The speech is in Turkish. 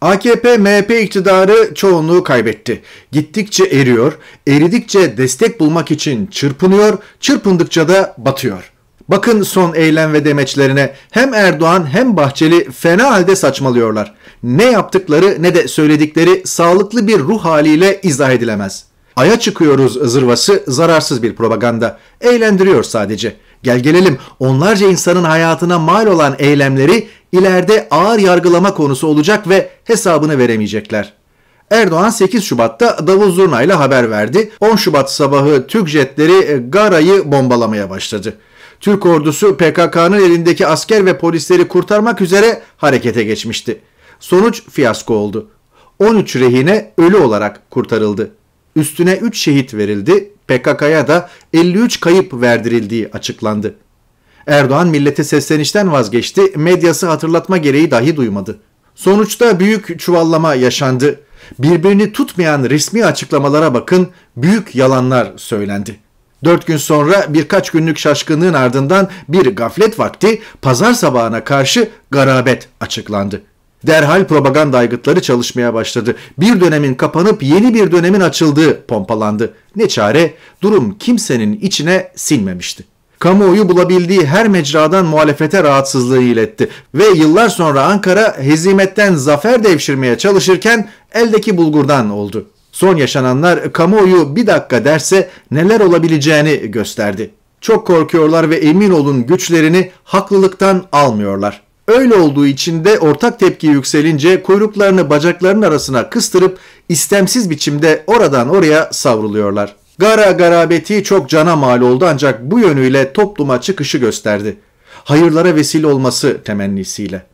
AKP-MHP iktidarı çoğunluğu kaybetti. Gittikçe eriyor, eridikçe destek bulmak için çırpınıyor, çırpındıkça da batıyor. Bakın son eylem ve demeçlerine hem Erdoğan hem Bahçeli fena halde saçmalıyorlar. Ne yaptıkları ne de söyledikleri sağlıklı bir ruh haliyle izah edilemez. Aya çıkıyoruz zırvası zararsız bir propaganda. Eğlendiriyor sadece. Gel gelelim onlarca insanın hayatına mal olan eylemleri ileride ağır yargılama konusu olacak ve hesabını veremeyecekler. Erdoğan 8 Şubat'ta Davul Zurna ile haber verdi. 10 Şubat sabahı Türk jetleri e, Gara'yı bombalamaya başladı. Türk ordusu PKK'nın elindeki asker ve polisleri kurtarmak üzere harekete geçmişti. Sonuç fiyasko oldu. 13 rehine ölü olarak kurtarıldı. Üstüne 3 şehit verildi, PKK'ya da 53 kayıp verdirildiği açıklandı. Erdoğan millete seslenişten vazgeçti, medyası hatırlatma gereği dahi duymadı. Sonuçta büyük çuvallama yaşandı. Birbirini tutmayan resmi açıklamalara bakın, büyük yalanlar söylendi. Dört gün sonra birkaç günlük şaşkınlığın ardından bir gaflet vakti pazar sabahına karşı garabet açıklandı. Derhal propaganda aygıtları çalışmaya başladı. Bir dönemin kapanıp yeni bir dönemin açıldığı pompalandı. Ne çare durum kimsenin içine sinmemişti kamuoyu bulabildiği her mecradan muhalefete rahatsızlığı iletti ve yıllar sonra Ankara hezimetten zafer devşirmeye çalışırken eldeki bulgurdan oldu. Son yaşananlar kamuoyu bir dakika derse neler olabileceğini gösterdi. Çok korkuyorlar ve emin olun güçlerini haklılıktan almıyorlar. Öyle olduğu için de ortak tepki yükselince kuyruklarını bacaklarının arasına kıstırıp istemsiz biçimde oradan oraya savruluyorlar. Gara garabeti çok cana mal oldu ancak bu yönüyle topluma çıkışı gösterdi. Hayırlara vesile olması temennisiyle.